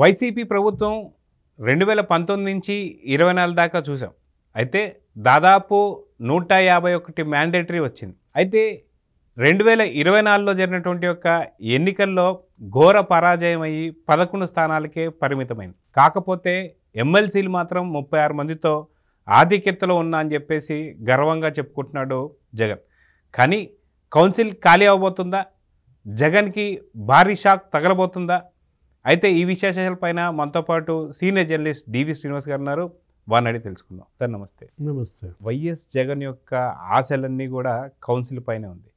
YCP ప్రభుత్వం రెండు వేల పంతొమ్మిది నుంచి ఇరవై నాలుగు దాకా చూసాం అయితే దాదాపు నూట యాభై ఒకటి మ్యాండేటరీ వచ్చింది అయితే రెండు వేల ఇరవై నాలుగులో జరిగినటువంటి యొక్క ఎన్నికల్లో ఘోర పరాజయం అయ్యి పదకొండు స్థానాలకే పరిమితమైంది కాకపోతే ఎమ్మెల్సీలు మాత్రం ముప్పై ఆరు మందితో ఆధిక్యతలో ఉన్నా అని చెప్పేసి గర్వంగా చెప్పుకుంటున్నాడు జగన్ కానీ కౌన్సిల్ ఖాళీ అవ్వబోతుందా జగన్కి భారీ షాక్ తగలబోతుందా అయితే ఈ విశేషాలపైన మనతో పాటు సీనియర్ జర్నలిస్ట్ డివి శ్రీనివాస్ గారు ఉన్నారు వారిని అడిగి తెలుసుకుందాం సార్ నమస్తే నమస్తే వైఎస్ జగన్ యొక్క ఆశలన్నీ కూడా కౌన్సిల్ పైన ఉంది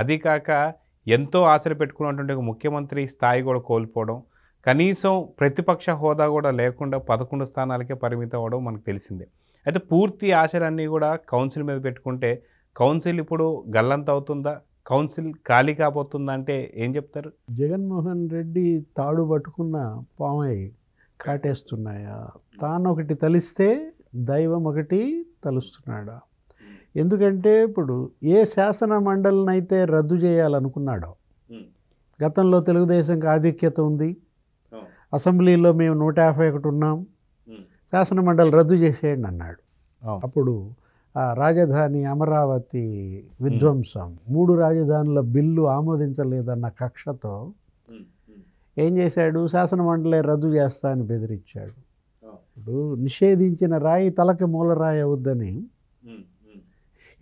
అది కాక ఎంతో ఆశలు పెట్టుకున్నటువంటి ముఖ్యమంత్రి స్థాయి కూడా కోల్పోవడం కనీసం ప్రతిపక్ష హోదా కూడా లేకుండా పదకొండు స్థానాలకే పరిమితం అవడం మనకు తెలిసిందే అయితే పూర్తి ఆశలన్నీ కూడా కౌన్సిల్ మీద పెట్టుకుంటే కౌన్సిల్ ఇప్పుడు గల్లంత అవుతుందా కౌన్సిల్ ఖాళీ కాబోతుందంటే ఏం చెప్తారు జగన్మోహన్ రెడ్డి తాడు పట్టుకున్న పామై కాటేస్తున్నాయా తాను ఒకటి తలిస్తే దైవం ఒకటి తలుస్తున్నాడా ఎందుకంటే ఇప్పుడు ఏ శాసన మండలినైతే రద్దు చేయాలనుకున్నాడో గతంలో తెలుగుదేశంకి ఆధిక్యత ఉంది అసెంబ్లీలో మేము నూట యాభై ఒకటి ఉన్నాం శాసనమండలి రద్దు చేసేయండి అన్నాడు అప్పుడు రాజధాని అమరావతి విధ్వంసం మూడు రాజధానుల బిల్లు ఆమోదించలేదన్న కక్షతో ఏం చేశాడు శాసనమండలి రద్దు చేస్తా అని బెదిరించాడు ఇప్పుడు నిషేధించిన రాయి తలకి మూలరాయి అవుద్దని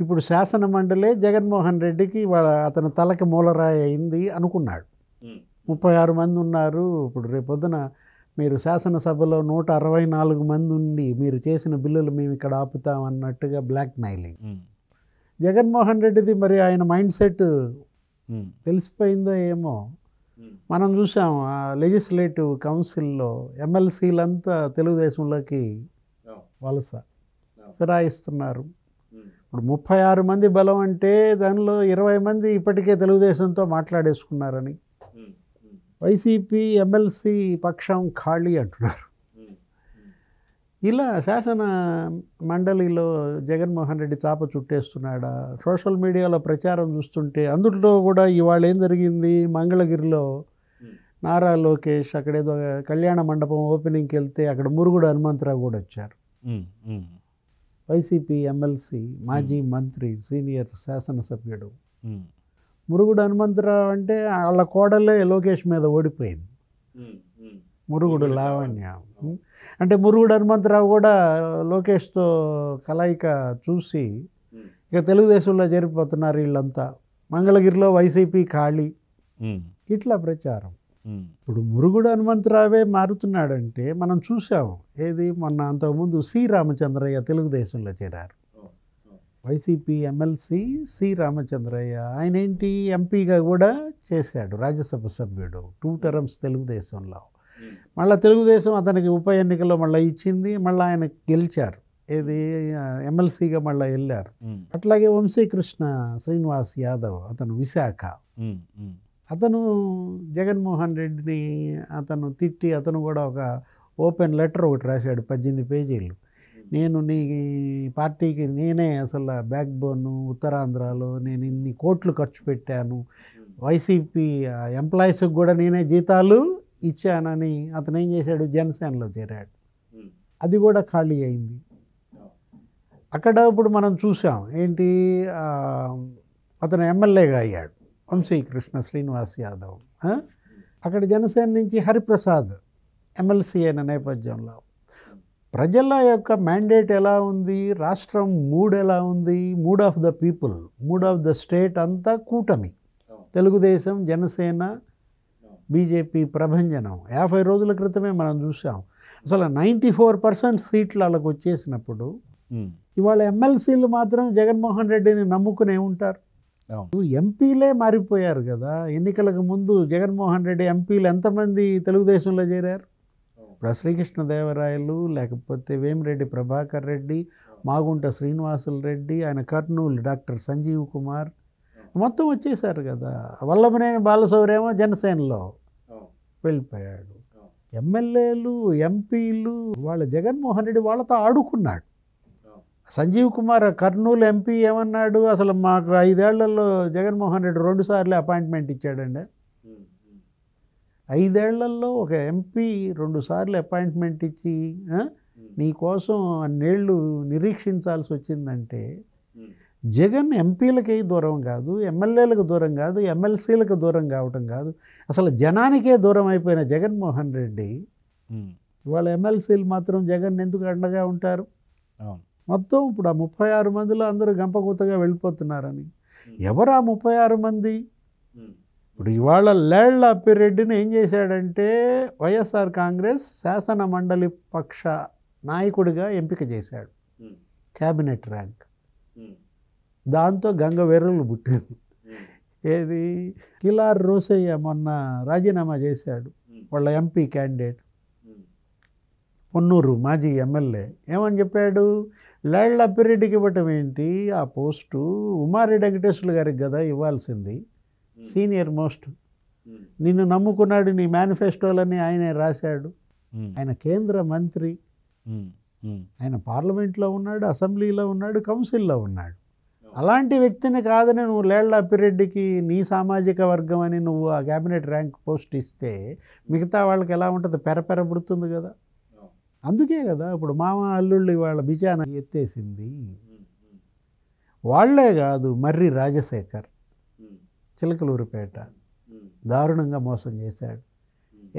ఇప్పుడు శాసనమండలే జగన్మోహన్ రెడ్డికి వాళ్ళ అతని తలకి మూలరాయి అయింది అనుకున్నాడు ముప్పై ఆరు మంది ఉన్నారు ఇప్పుడు రేపొద్దున మీరు శాసనసభలో నూట అరవై నాలుగు మంది ఉండి మీరు చేసిన బిల్లులు మేము ఇక్కడ ఆపుతాం అన్నట్టుగా బ్లాక్ మెయిలింగ్ జగన్మోహన్ రెడ్డిది మరి ఆయన మైండ్ సెట్ తెలిసిపోయిందో ఏమో మనం చూసాం లెజిస్లేటివ్ కౌన్సిల్లో ఎమ్మెల్సీలంతా తెలుగుదేశంలోకి వలస ఫిరాయిస్తున్నారు ఇప్పుడు ముప్పై ఆరు మంది బలం అంటే దానిలో ఇరవై మంది ఇప్పటికే తెలుగుదేశంతో మాట్లాడేసుకున్నారని వైసీపీ ఎమ్మెల్సీ పక్షం ఖాళీ అంటున్నారు ఇలా శాసన మండలిలో జగన్మోహన్ రెడ్డి చాప చుట్టేస్తున్నాడా సోషల్ మీడియాలో ప్రచారం చూస్తుంటే అందులో కూడా ఇవాళ ఏం జరిగింది మంగళగిరిలో నారా లోకేష్ అక్కడేదో కళ్యాణ మండపం ఓపెనింగ్కి వెళ్తే అక్కడ మురుగుడు హనుమంతరావు కూడా వచ్చారు వైసీపీ ఎమ్మెల్సీ మాజీ మంత్రి సీనియర్ శాసనసభ్యుడు మురుగుడు హనుమంతరావు అంటే వాళ్ళ కోడలే లోకేష్ మీద ఓడిపోయింది మురుగుడు లావణ్య అంటే మురుగుడు హనుమంతరావు కూడా లోకేష్తో కలయిక చూసి ఇక తెలుగుదేశంలో జరిగిపోతున్నారు వీళ్ళంతా మంగళగిరిలో వైసీపీ ఖాళీ ఇట్లా ప్రచారం ఇప్పుడు మురుగుడు హనుమంతరావే మారుతున్నాడంటే మనం చూసాము ఏది మొన్న అంతకుముందు సి రామచంద్రయ్య తెలుగుదేశంలో చేరారు వైసీపీ ఎమ్మెల్సీ సి రామచంద్రయ్య ఆయన ఏంటి ఎంపీగా కూడా చేశాడు రాజ్యసభ సభ్యుడు టూ టర్మ్స్ తెలుగుదేశంలో మళ్ళీ తెలుగుదేశం అతనికి ఉప ఎన్నికల్లో మళ్ళీ ఇచ్చింది మళ్ళీ ఆయన గెలిచారు ఏది ఎమ్మెల్సీగా మళ్ళీ వెళ్ళారు అట్లాగే వంశీకృష్ణ శ్రీనివాస్ యాదవ్ అతను విశాఖ అతను జగన్మోహన్ రెడ్డిని అతను తిట్టి అతను కూడా ఒక ఓపెన్ లెటర్ ఒకటి రాశాడు పద్దెనిమిది పేజీలు నేను నీ పార్టీకి నేనే అసలు బ్యాక్ బోన్ ఉత్తరాంధ్రలో నేను ఇన్ని కోట్లు ఖర్చు పెట్టాను వైసీపీ ఎంప్లాయీస్కి కూడా నేనే జీతాలు ఇచ్చానని అతను ఏం చేశాడు జనసేనలో చేరాడు అది కూడా ఖాళీ అయింది అక్కడ ఇప్పుడు మనం చూసాం ఏంటి అతను ఎమ్మెల్యేగా అయ్యాడు వంశీకృష్ణ శ్రీనివాస్ యాదవ్ అక్కడ జనసేన నుంచి హరిప్రసాద్ ఎమ్మెల్సీ అయిన నేపథ్యంలో ప్రజల యొక్క మ్యాండేట్ ఎలా ఉంది రాష్ట్రం మూడ్ ఎలా ఉంది mood of the people mood of the state అంతా కూటమి తెలుగుదేశం జనసేన బీజేపీ ప్రభంజనం యాభై రోజుల క్రితమే మనం చూసాం అసలు నైంటీ ఫోర్ పర్సెంట్ సీట్లు వాళ్ళకు వచ్చేసినప్పుడు ఇవాళ ఎమ్మెల్సీలు మాత్రం జగన్మోహన్ రెడ్డిని నమ్ముకునే ఉంటారు ఎంపీలే మారిపోయారు కదా ఎన్నికలకు ముందు జగన్మోహన్ రెడ్డి ఎంపీలు ఎంతమంది తెలుగుదేశంలో చేరారు ఇప్పుడు శ్రీకృష్ణదేవరాయలు లేకపోతే వేమిరెడ్డి ప్రభాకర్ రెడ్డి మాగుంట శ్రీనివాసుల రెడ్డి ఆయన కర్నూలు డాక్టర్ సంజీవ్ కుమార్ మొత్తం వచ్చేసారు కదా వల్లభనేని బాలసౌరేమో జనసేనలో వెళ్ళిపోయాడు ఎమ్మెల్యేలు ఎంపీలు వాళ్ళ జగన్మోహన్ రెడ్డి వాళ్ళతో ఆడుకున్నాడు సంజీవ్ కుమార్ కర్నూలు ఎంపీ ఏమన్నాడు అసలు మాకు ఐదేళ్లలో జగన్మోహన్ రెడ్డి రెండుసార్లు అపాయింట్మెంట్ ఇచ్చాడండి ఐదేళ్లలో ఒక ఎంపీ రెండుసార్లు అపాయింట్మెంట్ ఇచ్చి నీకోసం అన్నేళ్ళు నిరీక్షించాల్సి వచ్చిందంటే జగన్ ఎంపీలకే దూరం కాదు ఎమ్మెల్యేలకు దూరం కాదు ఎమ్మెల్సీలకు దూరం కావటం కాదు అసలు జనానికే దూరం అయిపోయిన జగన్మోహన్ రెడ్డి ఇవాళ ఎమ్మెల్సీలు మాత్రం జగన్ ఎందుకు అండగా ఉంటారు మొత్తం ఇప్పుడు ఆ ముప్పై ఆరు మందిలో అందరూ గంపకూతగా వెళ్ళిపోతున్నారని ఎవరు ఆ ముప్పై ఆరు మంది ఇప్పుడు ఇవాళ లేళ్ల అప్పిరెడ్డిని ఏం చేశాడంటే వైఎస్ఆర్ కాంగ్రెస్ శాసన మండలి పక్ష నాయకుడిగా ఎంపిక చేశాడు క్యాబినెట్ ర్యాంక్ దాంతో గంగ వెర్రలు పుట్టింది ఏది కిలార్ రోసయ్య మొన్న రాజీనామా చేశాడు వాళ్ళ ఎంపీ క్యాండిడేట్ పొన్నూరు మాజీ ఎమ్మెల్యే ఏమని చెప్పాడు లేళ్ల అప్పిరెడ్డికి ఇవ్వటం ఏంటి ఆ పోస్టు ఉమారెడ్డి వెంకటేశ్వర్లు గారికి కదా ఇవ్వాల్సింది Hmm. Senior most hmm. నిన్ను నమ్ముకున్నాడు నీ మేనిఫెస్టోలన్నీ ఆయనే రాశాడు hmm. ఆయన కేంద్ర మంత్రి ఆయన పార్లమెంట్లో ఉన్నాడు అసెంబ్లీలో ఉన్నాడు కౌన్సిల్లో ఉన్నాడు oh. అలాంటి వ్యక్తిని కాదని నువ్వు లేళ్ల అప్పిరెడ్డికి నీ సామాజిక వర్గం అని నువ్వు ఆ క్యాబినెట్ ర్యాంక్ పోస్ట్ ఇస్తే మిగతా వాళ్ళకి ఎలా ఉంటుంది పెరపెరబడుతుంది కదా oh. అందుకే కదా ఇప్పుడు మామ అల్లుళ్ళు వాళ్ళ బిజాన ఎత్తేసింది వాళ్లే కాదు మర్రి రాజశేఖర్ చిలకలూరుపేట దారుణంగా మోసం చేశాడు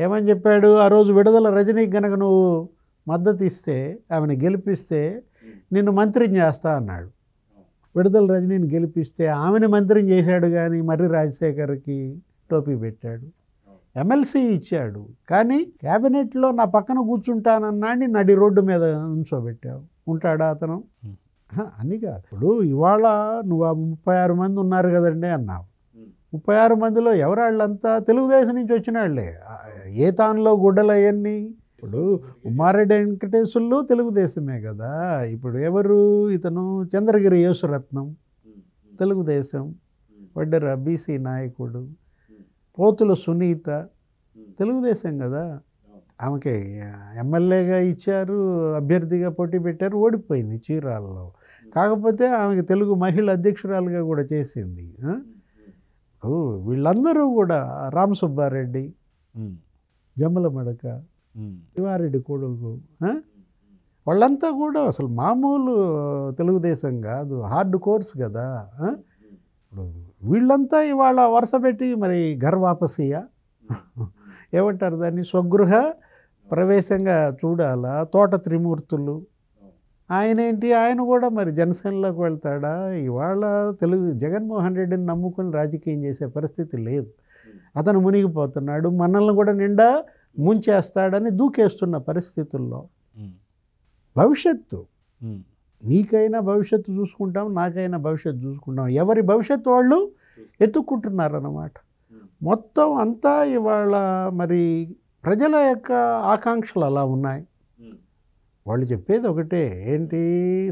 ఏమని చెప్పాడు ఆ రోజు విడుదల రజనీకి గనక నువ్వు మద్దతు ఇస్తే ఆమెను గెలిపిస్తే నిన్ను మంత్రిని చేస్తా అన్నాడు విడుదల రజనీని గెలిపిస్తే ఆమెను మంత్రిని చేశాడు కానీ మర్రి రాజశేఖర్కి టోపీ పెట్టాడు ఎమ్మెల్సీ ఇచ్చాడు కానీ క్యాబినెట్లో నా పక్కన కూర్చుంటానన్నాడిని నడి రోడ్డు మీద ఉంచోబెట్టావు ఉంటాడా అతను అని కాదు ఇప్పుడు ఇవాళ నువ్వు ఆ ముప్పై ఆరు మంది ఉన్నారు కదండి అన్నావు ముప్పై ఆరు మందిలో ఎవరాళ్ళంతా వాళ్ళంతా తెలుగుదేశం నుంచి వచ్చిన వాళ్ళే ఏ తానులో గుడ్డలు అవన్నీ ఇప్పుడు ఉమ్మారెడ్డి వెంకటేశ్వర్లు తెలుగుదేశమే కదా ఇప్పుడు ఎవరు ఇతను చంద్రగిరి యేసురత్నం తెలుగుదేశం వడ్డర బీసీ నాయకుడు పోతుల సునీత తెలుగుదేశం కదా ఆమెకి ఎమ్మెల్యేగా ఇచ్చారు అభ్యర్థిగా పోటీ పెట్టారు ఓడిపోయింది చీరాల్లో కాకపోతే ఆమెకి తెలుగు మహిళ అధ్యక్షురాలుగా కూడా చేసింది వీళ్ళందరూ కూడా రామసుబ్బారెడ్డి జమ్మల మడక శివారెడ్డి కొడుకు వాళ్ళంతా కూడా అసలు మామూలు తెలుగుదేశం కాదు హార్డ్ కోర్స్ కదా ఇప్పుడు వీళ్ళంతా ఇవాళ వరుస పెట్టి మరి వాపసీయా ఏమంటారు దాన్ని స్వగృహ ప్రవేశంగా చూడాలా తోట త్రిమూర్తులు ఆయన ఏంటి ఆయన కూడా మరి జనసేనలోకి వెళ్తాడా ఇవాళ తెలుగు జగన్మోహన్ రెడ్డిని నమ్ముకుని రాజకీయం చేసే పరిస్థితి లేదు అతను మునిగిపోతున్నాడు మనల్ని కూడా నిండా ముంచేస్తాడని దూకేస్తున్న పరిస్థితుల్లో భవిష్యత్తు నీకైనా భవిష్యత్తు చూసుకుంటాం నాకైనా భవిష్యత్తు చూసుకుంటాం ఎవరి భవిష్యత్తు వాళ్ళు ఎత్తుక్కుంటున్నారన్నమాట మొత్తం అంతా ఇవాళ మరి ప్రజల యొక్క ఆకాంక్షలు అలా ఉన్నాయి వాళ్ళు చెప్పేది ఒకటే ఏంటి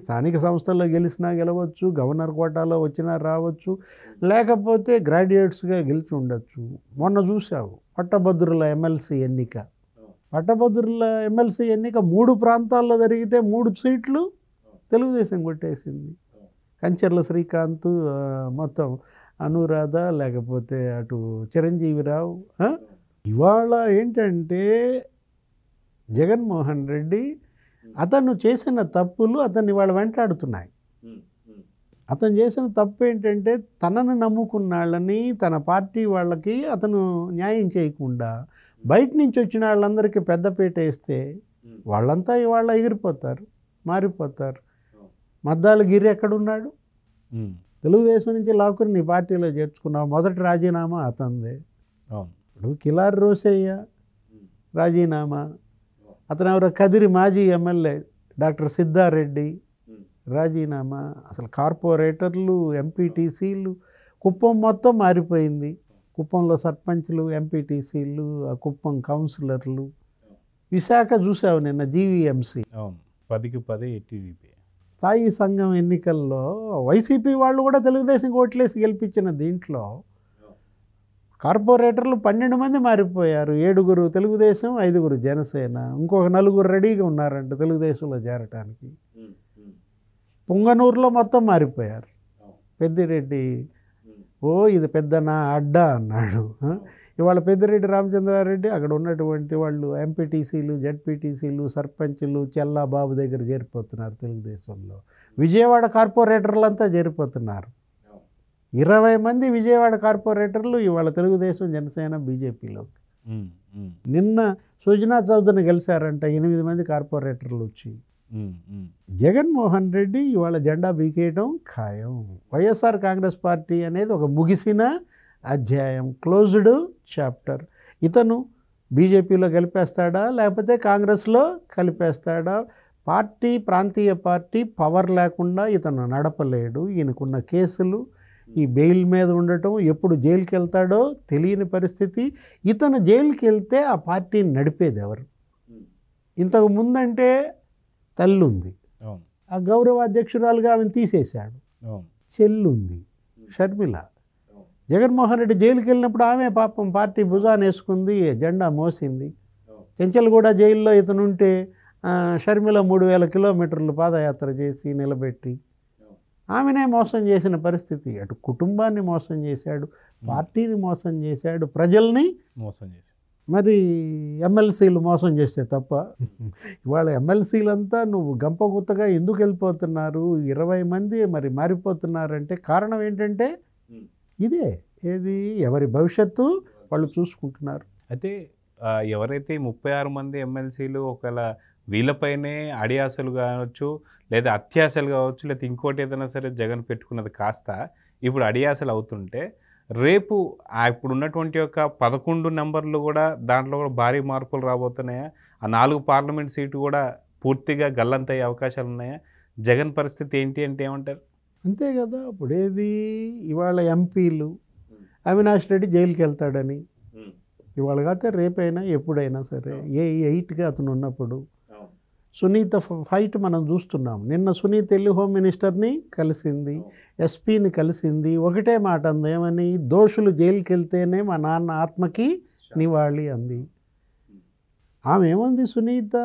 స్థానిక సంస్థల్లో గెలిచినా గెలవచ్చు గవర్నర్ కోటాలో వచ్చినా రావచ్చు లేకపోతే గ్రాడ్యుయేట్స్గా గెలిచి ఉండొచ్చు మొన్న చూసావు పట్టభద్రుల ఎమ్మెల్సీ ఎన్నిక పట్టభద్రుల ఎమ్మెల్సీ ఎన్నిక మూడు ప్రాంతాల్లో జరిగితే మూడు సీట్లు తెలుగుదేశం కొట్టేసింది కంచెర్ల శ్రీకాంత్ మొత్తం అనురాధ లేకపోతే అటు చిరంజీవిరావు ఇవాళ ఏంటంటే జగన్మోహన్ రెడ్డి అతను చేసిన తప్పులు అతన్ని వాళ్ళు వెంటాడుతున్నాయి అతను చేసిన తప్పు ఏంటంటే తనను నమ్ముకున్న వాళ్ళని తన పార్టీ వాళ్ళకి అతను న్యాయం చేయకుండా బయట నుంచి వచ్చిన వాళ్ళందరికీ పెద్దపీట వేస్తే వాళ్ళంతా ఇవాళ ఎగిరిపోతారు మారిపోతారు మద్దాల గిరి ఎక్కడున్నాడు తెలుగుదేశం నుంచి లాక్కుని నీ పార్టీలో చేర్చుకున్నావు మొదటి రాజీనామా అతందే ఇప్పుడు కిలార్ రోసయ్య రాజీనామా అతను ఎవరో కదిరి మాజీ ఎమ్మెల్యే డాక్టర్ సిద్ధారెడ్డి రాజీనామా అసలు కార్పొరేటర్లు ఎంపీటీసీలు కుప్పం మొత్తం మారిపోయింది కుప్పంలో సర్పంచ్లు ఎంపీటీసీలు ఆ కుప్పం కౌన్సిలర్లు విశాఖ చూసావు నిన్న జీవీఎంసీ పదికి పది టీవీపీ స్థాయి సంఘం ఎన్నికల్లో వైసీపీ వాళ్ళు కూడా తెలుగుదేశం ఓట్లేసి గెలిపించిన దీంట్లో కార్పొరేటర్లు పన్నెండు మంది మారిపోయారు ఏడుగురు తెలుగుదేశం ఐదుగురు జనసేన ఇంకొక నలుగురు రెడీగా ఉన్నారంట తెలుగుదేశంలో చేరటానికి పుంగనూరులో మొత్తం మారిపోయారు పెద్దిరెడ్డి ఓ ఇది పెద్ద నా అడ్డ అన్నాడు ఇవాళ పెద్దిరెడ్డి రామచంద్రారెడ్డి అక్కడ ఉన్నటువంటి వాళ్ళు ఎంపీటీసీలు జడ్పీటీసీలు సర్పంచ్లు చెల్లా బాబు దగ్గర చేరిపోతున్నారు తెలుగుదేశంలో విజయవాడ కార్పొరేటర్లంతా చేరిపోతున్నారు ఇరవై మంది విజయవాడ కార్పొరేటర్లు ఇవాళ తెలుగుదేశం జనసేన బీజేపీలో నిన్న సుజనా చౌదరిని కలిశారంట ఎనిమిది మంది కార్పొరేటర్లు వచ్చి జగన్మోహన్ రెడ్డి ఇవాళ జెండా బీకేయటం ఖాయం వైఎస్ఆర్ కాంగ్రెస్ పార్టీ అనేది ఒక ముగిసిన అధ్యాయం క్లోజ్డ్ చాప్టర్ ఇతను బీజేపీలో కలిపేస్తాడా లేకపోతే కాంగ్రెస్లో కలిపేస్తాడా పార్టీ ప్రాంతీయ పార్టీ పవర్ లేకుండా ఇతను నడపలేడు ఈయనకున్న కేసులు ఈ బెయిల్ మీద ఉండటం ఎప్పుడు జైలుకి వెళ్తాడో తెలియని పరిస్థితి ఇతను జైలుకి వెళ్తే ఆ పార్టీని నడిపేది ఎవరు ఇంతకు ముందంటే తల్లి ఉంది ఆ గౌరవ అధ్యక్షురాలుగా ఆమెను తీసేశాడు చెల్లుంది షర్మిల జగన్మోహన్ రెడ్డి జైలుకి వెళ్ళినప్పుడు ఆమె పాపం పార్టీ భుజాన్ వేసుకుంది జెండా మోసింది చెంచల్గూడ జైల్లో ఇతనుంటే షర్మిల మూడు వేల కిలోమీటర్లు పాదయాత్ర చేసి నిలబెట్టి ఆమెనే మోసం చేసిన పరిస్థితి అటు కుటుంబాన్ని మోసం చేశాడు పార్టీని మోసం చేశాడు ప్రజల్ని మోసం చేశాడు మరి ఎమ్మెల్సీలు మోసం చేస్తే తప్ప ఇవాళ ఎమ్మెల్సీలంతా నువ్వు గంపగుత్తగా ఎందుకు వెళ్ళిపోతున్నారు ఇరవై మంది మరి మారిపోతున్నారంటే కారణం ఏంటంటే ఇదే ఏది ఎవరి భవిష్యత్తు వాళ్ళు చూసుకుంటున్నారు అయితే ఎవరైతే ముప్పై ఆరు మంది ఎమ్మెల్సీలు ఒకవేళ వీళ్ళపైనే అడియాసలు కావచ్చు లేదా అత్యాశలు కావచ్చు లేదా ఇంకోటి ఏదైనా సరే జగన్ పెట్టుకున్నది కాస్త ఇప్పుడు అడియాసలు అవుతుంటే రేపు ఇప్పుడు ఉన్నటువంటి యొక్క పదకొండు నెంబర్లు కూడా దాంట్లో కూడా భారీ మార్పులు రాబోతున్నాయా ఆ నాలుగు పార్లమెంట్ సీటు కూడా పూర్తిగా గల్లంతయ్యే అవకాశాలు ఉన్నాయా జగన్ పరిస్థితి ఏంటి అంటే ఏమంటారు అంతే కదా ఇప్పుడు ఏది ఇవాళ ఎంపీలు అవినాష్ రెడ్డి జైలుకి వెళ్తాడని ఇవాళ కాకపోతే రేపైనా ఎప్పుడైనా సరే ఏ ఎయిట్గా అతను ఉన్నప్పుడు సునీత ఫైట్ మనం చూస్తున్నాం నిన్న సునీత వెళ్ళి హోమ్ మినిస్టర్ని కలిసింది ఎస్పీని కలిసింది ఒకటే మాట అంది ఏమని దోషులు జైలుకి వెళ్తేనే మా నాన్న ఆత్మకి నివాళి అంది ఆమె ఏమంది సునీత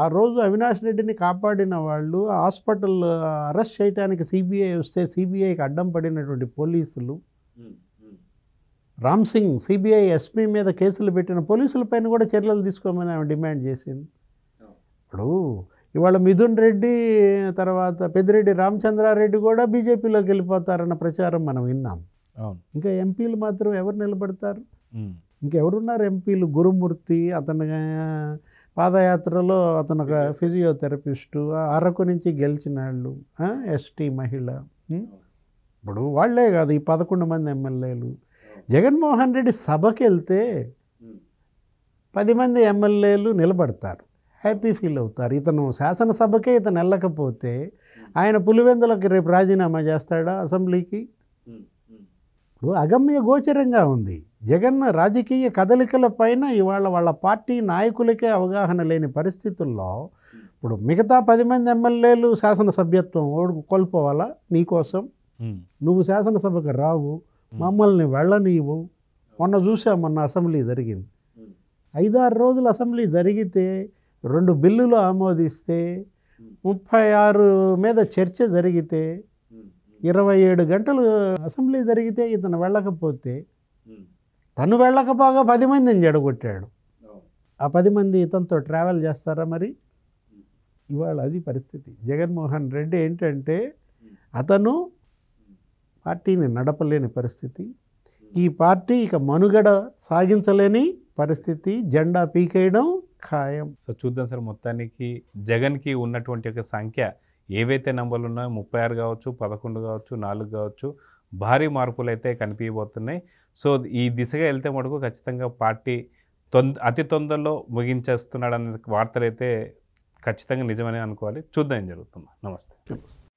ఆ రోజు అవినాష్ రెడ్డిని కాపాడిన వాళ్ళు హాస్పిటల్ అరెస్ట్ చేయడానికి సిబిఐ వస్తే సిబిఐకి అడ్డం పడినటువంటి పోలీసులు రామ్ సింగ్ సిబిఐ ఎస్పీ మీద కేసులు పెట్టిన పోలీసుల పైన కూడా చర్యలు తీసుకోమని ఆమె డిమాండ్ చేసింది ఇప్పుడు ఇవాళ మిథున్ రెడ్డి తర్వాత పెద్దిరెడ్డి రామచంద్రారెడ్డి కూడా బీజేపీలోకి వెళ్ళిపోతారన్న ప్రచారం మనం విన్నాం ఇంకా ఎంపీలు మాత్రం ఎవరు నిలబడతారు ఇంకెవరున్నారు ఎంపీలు గురుమూర్తి అతను పాదయాత్రలో అతను ఒక ఫిజియోథెరపిస్టు అరకు నుంచి గెలిచిన వాళ్ళు ఎస్టీ మహిళ ఇప్పుడు వాళ్లే కాదు ఈ పదకొండు మంది ఎమ్మెల్యేలు జగన్మోహన్ రెడ్డి సభకి వెళ్తే పది మంది ఎమ్మెల్యేలు నిలబడతారు హ్యాపీ ఫీల్ అవుతారు ఇతను శాసనసభకే ఇతను వెళ్ళకపోతే ఆయన పులివెందులకి రేపు రాజీనామా చేస్తాడా అసెంబ్లీకి ఇప్పుడు అగమ్య గోచరంగా ఉంది జగన్ రాజకీయ కదలికల పైన ఇవాళ వాళ్ళ పార్టీ నాయకులకే అవగాహన లేని పరిస్థితుల్లో ఇప్పుడు మిగతా పది మంది ఎమ్మెల్యేలు శాసనసభ్యత్వం ఓడు కోల్పోవాలా నీకోసం నువ్వు శాసనసభకు రావు మమ్మల్ని వెళ్ళనీవు మొన్న చూసాం మొన్న అసెంబ్లీ జరిగింది ఐదారు రోజులు అసెంబ్లీ జరిగితే రెండు బిల్లులు ఆమోదిస్తే ముప్పై ఆరు మీద చర్చ జరిగితే ఇరవై ఏడు గంటలు అసెంబ్లీ జరిగితే ఇతను వెళ్ళకపోతే తను వెళ్ళకపోగా పది మందిని జడగొట్టాడు ఆ పది మంది ఇతనితో ట్రావెల్ చేస్తారా మరి ఇవాళ అది పరిస్థితి జగన్మోహన్ రెడ్డి ఏంటంటే అతను పార్టీని నడపలేని పరిస్థితి ఈ పార్టీ ఇక మనుగడ సాగించలేని పరిస్థితి జెండా పీకేయడం ఖాయం సో చూద్దాం సార్ మొత్తానికి జగన్కి ఉన్నటువంటి ఒక సంఖ్య ఏవైతే నెంబర్లు ఉన్నాయో ముప్పై ఆరు కావచ్చు పదకొండు కావచ్చు నాలుగు కావచ్చు భారీ మార్పులు అయితే కనిపించబోతున్నాయి సో ఈ దిశగా వెళ్తే మటుకు ఖచ్చితంగా పార్టీ తొంద అతి తొందరలో ముగించేస్తున్నాడు అనే వార్తలు అయితే ఖచ్చితంగా నిజమని అనుకోవాలి చూద్దాం జరుగుతుంది నమస్తే నమస్తే